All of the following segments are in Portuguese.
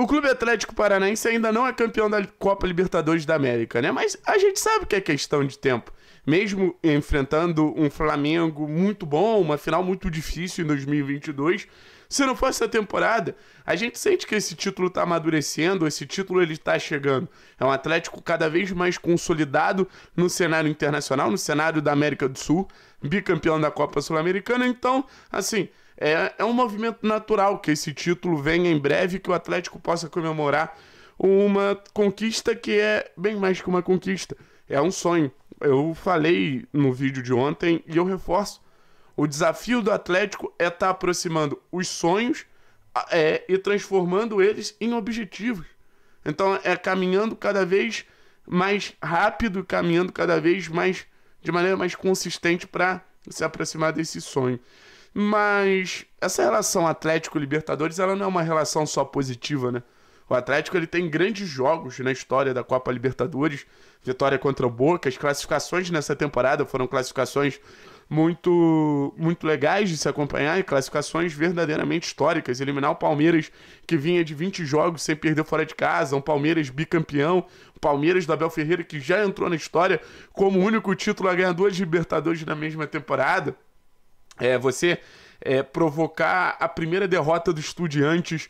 O Clube Atlético Paranaense ainda não é campeão da Copa Libertadores da América, né? Mas a gente sabe que é questão de tempo. Mesmo enfrentando um Flamengo muito bom, uma final muito difícil em 2022, se não fosse a temporada, a gente sente que esse título está amadurecendo, esse título ele está chegando. É um Atlético cada vez mais consolidado no cenário internacional, no cenário da América do Sul, bicampeão da Copa Sul-Americana. Então, assim, é, é um movimento natural que esse título venha em breve, que o Atlético possa comemorar uma conquista que é bem mais que uma conquista. É um sonho. Eu falei no vídeo de ontem e eu reforço. O desafio do Atlético é estar tá aproximando os sonhos é, e transformando eles em objetivos. Então é caminhando cada vez mais rápido, caminhando cada vez mais de maneira mais consistente para se aproximar desse sonho. Mas essa relação Atlético-Libertadores, ela não é uma relação só positiva, né? O Atlético ele tem grandes jogos na história da Copa Libertadores, vitória contra o Boca, as classificações nessa temporada foram classificações muito muito legais de se acompanhar e classificações verdadeiramente históricas. Eliminar o Palmeiras, que vinha de 20 jogos sem perder fora de casa, um Palmeiras bicampeão, o Palmeiras do Abel Ferreira, que já entrou na história como único título a ganhar duas Libertadores na mesma temporada é, você é, provocar a primeira derrota do Estudiantes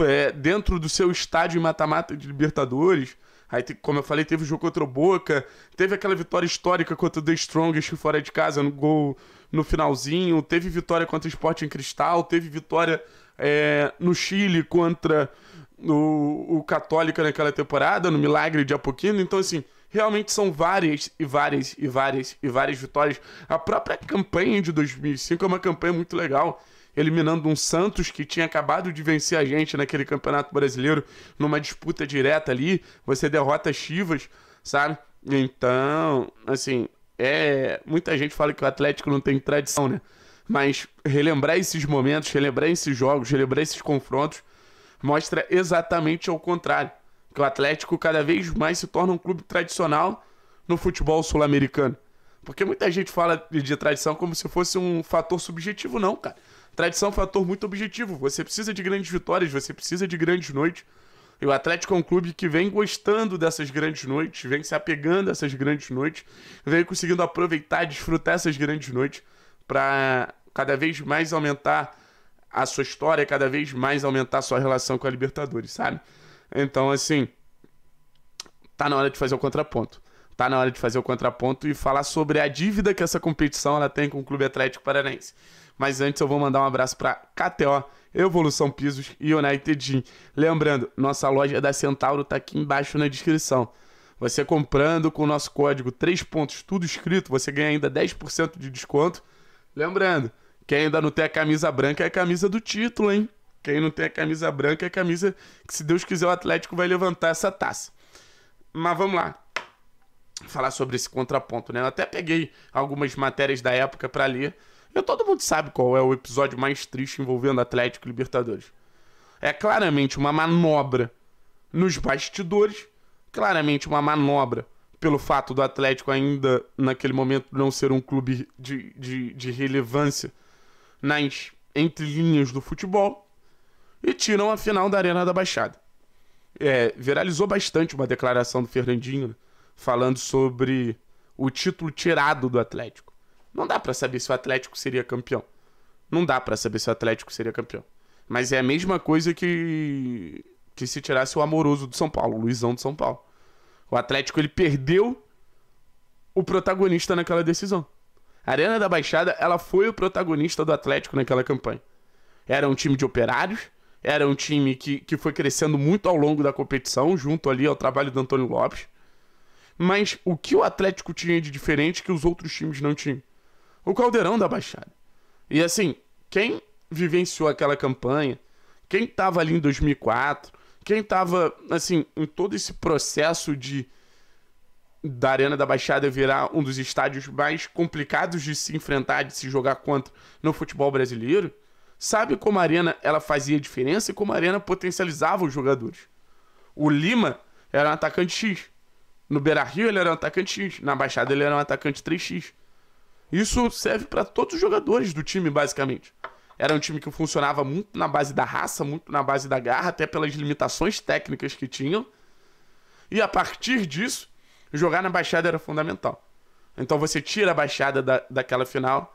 é, dentro do seu estádio em mata-mata de Libertadores. Aí, como eu falei, teve o jogo contra o Boca, teve aquela vitória histórica contra o The Strongest fora de casa no gol no finalzinho, teve vitória contra o Sporting Cristal, teve vitória é, no Chile contra o, o Católica naquela temporada, no Milagre de Apoquino. Então, assim, realmente são várias e várias e várias e várias vitórias. A própria campanha de 2005 é uma campanha muito legal, eliminando um Santos que tinha acabado de vencer a gente naquele Campeonato Brasileiro numa disputa direta ali, você derrota Chivas, sabe? Então, assim, é, muita gente fala que o Atlético não tem tradição, né? Mas relembrar esses momentos, relembrar esses jogos, relembrar esses confrontos mostra exatamente ao contrário que o Atlético cada vez mais se torna um clube tradicional no futebol sul-americano. Porque muita gente fala de tradição como se fosse um fator subjetivo, não, cara. Tradição é um fator muito objetivo. Você precisa de grandes vitórias, você precisa de grandes noites. E o Atlético é um clube que vem gostando dessas grandes noites, vem se apegando a essas grandes noites, vem conseguindo aproveitar, desfrutar essas grandes noites para cada vez mais aumentar a sua história, cada vez mais aumentar a sua relação com a Libertadores, sabe? Então, assim, tá na hora de fazer o contraponto. Tá na hora de fazer o contraponto e falar sobre a dívida que essa competição ela tem com o Clube Atlético Paranaense. Mas antes eu vou mandar um abraço para KTO, Evolução Pisos e United Gym. Lembrando, nossa loja da Centauro tá aqui embaixo na descrição. Você comprando com o nosso código 3 pontos, tudo escrito, você ganha ainda 10% de desconto. Lembrando, quem ainda não tem a camisa branca é a camisa do título, hein? Quem não tem a camisa branca é a camisa que, se Deus quiser, o Atlético vai levantar essa taça. Mas vamos lá. Falar sobre esse contraponto, né? Eu até peguei algumas matérias da época para ler. E todo mundo sabe qual é o episódio mais triste envolvendo Atlético e Libertadores. É claramente uma manobra nos bastidores, claramente uma manobra pelo fato do Atlético ainda naquele momento não ser um clube de, de, de relevância nas entrelinhas do futebol e tiram a final da Arena da Baixada. É, viralizou bastante uma declaração do Fernandinho né, falando sobre o título tirado do Atlético. Não dá para saber se o Atlético seria campeão. Não dá para saber se o Atlético seria campeão. Mas é a mesma coisa que que se tirasse o amoroso do São Paulo, o Luizão do São Paulo. O Atlético ele perdeu o protagonista naquela decisão. A Arena da Baixada, ela foi o protagonista do Atlético naquela campanha. Era um time de operários era um time que, que foi crescendo muito ao longo da competição, junto ali ao trabalho do Antônio Lopes. Mas o que o Atlético tinha de diferente que os outros times não tinham? O Caldeirão da Baixada. E assim, quem vivenciou aquela campanha, quem estava ali em 2004, quem estava, assim, em todo esse processo de da Arena da Baixada virar um dos estádios mais complicados de se enfrentar, de se jogar contra no futebol brasileiro, sabe como a arena ela fazia diferença e como a arena potencializava os jogadores. O Lima era um atacante X. No Beira-Rio ele era um atacante X. Na Baixada ele era um atacante 3X. Isso serve para todos os jogadores do time, basicamente. Era um time que funcionava muito na base da raça, muito na base da garra, até pelas limitações técnicas que tinham. E a partir disso, jogar na Baixada era fundamental. Então você tira a Baixada da, daquela final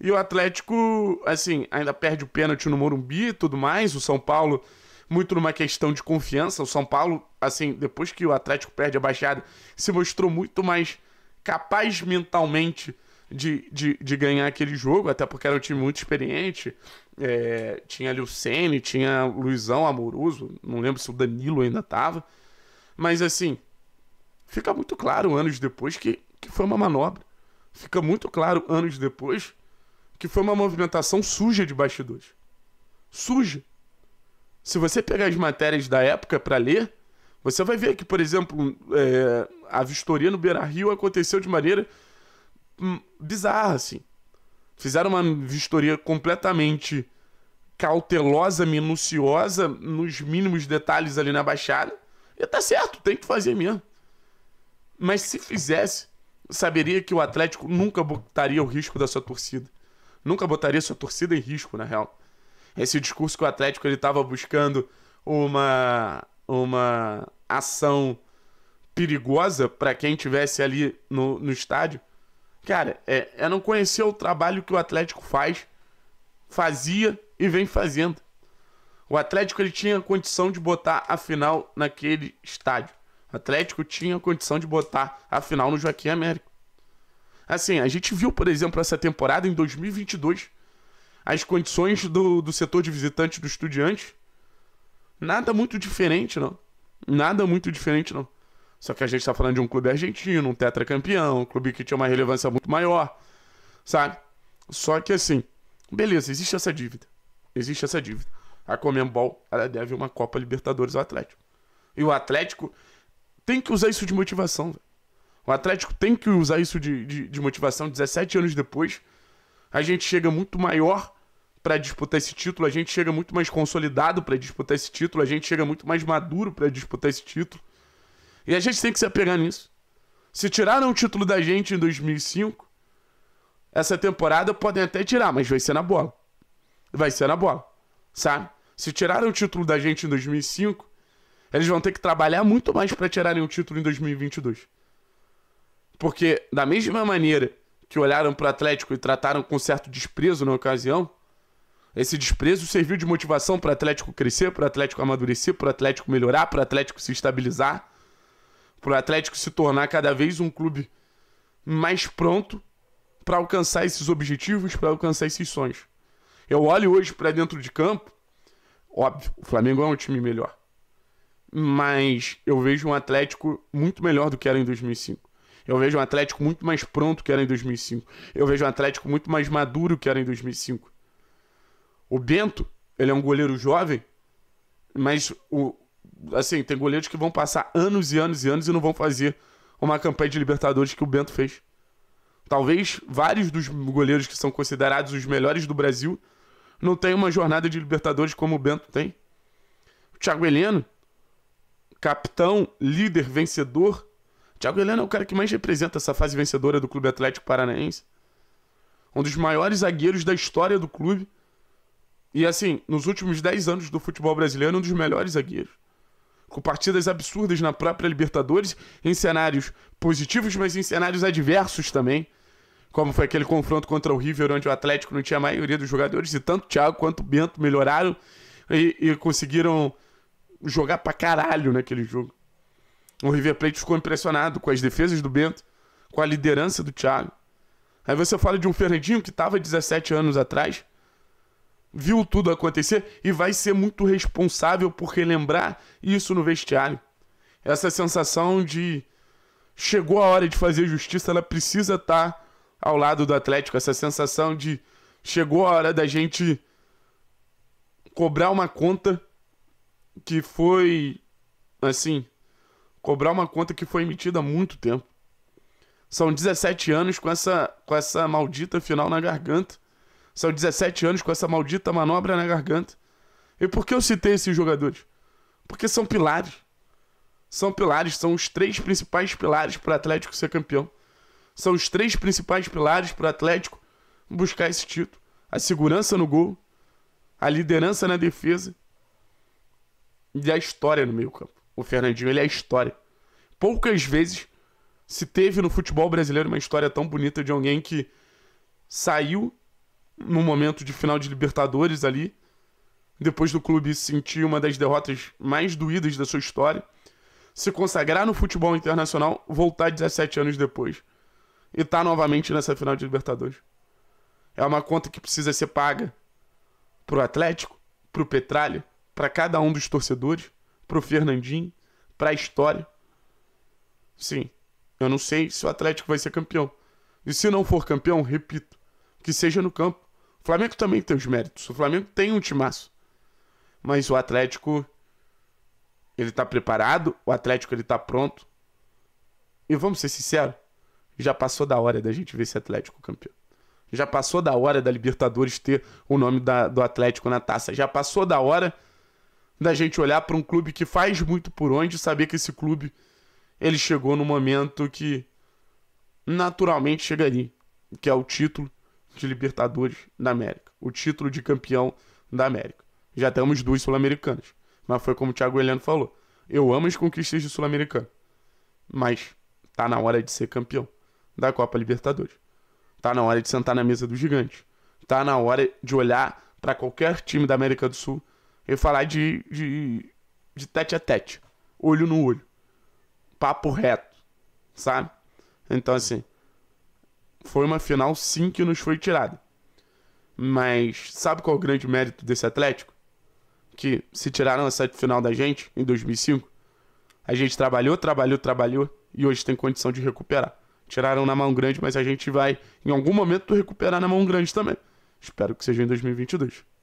e o Atlético, assim, ainda perde o pênalti no Morumbi e tudo mais. O São Paulo, muito numa questão de confiança. O São Paulo, assim, depois que o Atlético perde a baixada, se mostrou muito mais capaz mentalmente de, de, de ganhar aquele jogo, até porque era um time muito experiente. É, tinha ali o Sene, tinha o Luizão Amoroso, não lembro se o Danilo ainda tava. Mas assim, fica muito claro anos depois que, que foi uma manobra. Fica muito claro anos depois que foi uma movimentação suja de bastidores. Suja. Se você pegar as matérias da época para ler, você vai ver que, por exemplo, é, a vistoria no Beira Rio aconteceu de maneira hum, bizarra, assim. Fizeram uma vistoria completamente cautelosa, minuciosa, nos mínimos detalhes ali na Baixada. E tá certo, tem que fazer mesmo. Mas se fizesse, saberia que o Atlético nunca botaria o risco da sua torcida nunca botaria sua torcida em risco, na real. Esse discurso que o Atlético ele estava buscando uma, uma ação perigosa para quem tivesse ali no, no estádio. Cara, é, é não conhecer o trabalho que o Atlético faz, fazia e vem fazendo. O Atlético ele tinha condição de botar a final naquele estádio. O Atlético tinha condição de botar a final no Joaquim Américo Assim, a gente viu, por exemplo, essa temporada, em 2022, as condições do, do setor de visitantes do Estudiantes. Nada muito diferente, não. Nada muito diferente, não. Só que a gente está falando de um clube argentino, um tetracampeão, um clube que tinha uma relevância muito maior, sabe? Só que assim, beleza, existe essa dívida. Existe essa dívida. A Comembol, ela deve uma Copa Libertadores ao Atlético. E o Atlético tem que usar isso de motivação, velho. O Atlético tem que usar isso de, de, de motivação 17 anos depois. A gente chega muito maior para disputar esse título, a gente chega muito mais consolidado para disputar esse título, a gente chega muito mais maduro para disputar esse título. E a gente tem que se apegar nisso. Se tiraram o título da gente em 2005, essa temporada podem até tirar, mas vai ser na bola. Vai ser na bola, sabe? Se tiraram o título da gente em 2005, eles vão ter que trabalhar muito mais para tirarem o título em 2022. Porque, da mesma maneira que olharam para o Atlético e trataram com certo desprezo na ocasião, esse desprezo serviu de motivação para o Atlético crescer, para o Atlético amadurecer, para o Atlético melhorar, para o Atlético se estabilizar, para o Atlético se tornar cada vez um clube mais pronto para alcançar esses objetivos, para alcançar esses sonhos. Eu olho hoje para dentro de campo, óbvio, o Flamengo é um time melhor. Mas eu vejo um Atlético muito melhor do que era em 2005. Eu vejo um Atlético muito mais pronto que era em 2005. Eu vejo um Atlético muito mais maduro que era em 2005. O Bento, ele é um goleiro jovem, mas o assim, tem goleiros que vão passar anos e anos e anos e não vão fazer uma campanha de Libertadores que o Bento fez. Talvez vários dos goleiros que são considerados os melhores do Brasil não tenham uma jornada de Libertadores como o Bento tem. O Thiago Heleno, capitão, líder, vencedor Thiago Helena é o cara que mais representa essa fase vencedora do Clube Atlético Paranaense. Um dos maiores zagueiros da história do clube. E assim, nos últimos 10 anos do futebol brasileiro, é um dos melhores zagueiros. Com partidas absurdas na própria Libertadores, em cenários positivos, mas em cenários adversos também. Como foi aquele confronto contra o River, onde o Atlético não tinha a maioria dos jogadores, e tanto o Thiago quanto o Bento melhoraram e, e conseguiram jogar pra caralho naquele jogo. O River Plate ficou impressionado com as defesas do Bento, com a liderança do Thiago. Aí você fala de um Fernandinho que estava 17 anos atrás, viu tudo acontecer e vai ser muito responsável por relembrar isso no vestiário. Essa sensação de chegou a hora de fazer justiça, ela precisa estar tá ao lado do Atlético. Essa sensação de chegou a hora da gente cobrar uma conta que foi assim cobrar uma conta que foi emitida há muito tempo. São 17 anos com essa, com essa maldita final na garganta. São 17 anos com essa maldita manobra na garganta. E por que eu citei esses jogadores? Porque são pilares. São pilares, são os três principais pilares para o Atlético ser campeão. São os três principais pilares para o Atlético buscar esse título: a segurança no gol, a liderança na defesa e a história no meio-campo. O Fernandinho ele é história. Poucas vezes se teve no futebol brasileiro uma história tão bonita de alguém que saiu no momento de final de Libertadores ali, depois do clube sentir uma das derrotas mais doídas da sua história, se consagrar no futebol internacional, voltar 17 anos depois e estar tá novamente nessa final de Libertadores. É uma conta que precisa ser paga pro Atlético, pro Petralha, para cada um dos torcedores pro Fernandinho, pra história. Sim, eu não sei se o Atlético vai ser campeão. E se não for campeão, repito, que seja no campo. O Flamengo também tem os méritos. O Flamengo tem um timaço. Mas o Atlético ele tá preparado, o Atlético ele tá pronto. E vamos ser sinceros, já passou da hora da gente ver esse Atlético campeão. Já passou da hora da Libertadores ter o nome da, do Atlético na taça. Já passou da hora da gente olhar para um clube que faz muito por onde, saber que esse clube ele chegou no momento que naturalmente chegaria, que é o título de Libertadores da América, o título de campeão da América. Já temos duas sul-americanas, mas foi como o Thiago Heleno falou. Eu amo as conquistas de sul-americano, mas tá na hora de ser campeão da Copa Libertadores. Tá na hora de sentar na mesa do gigante. Tá na hora de olhar para qualquer time da América do Sul eu falar de, de, de tete a tete. Olho no olho. Papo reto. Sabe? Então, assim. Foi uma final, sim, que nos foi tirada. Mas sabe qual é o grande mérito desse Atlético? Que se tiraram essa final da gente em 2005, a gente trabalhou, trabalhou, trabalhou e hoje tem condição de recuperar. Tiraram na mão grande, mas a gente vai, em algum momento, recuperar na mão grande também. Espero que seja em 2022.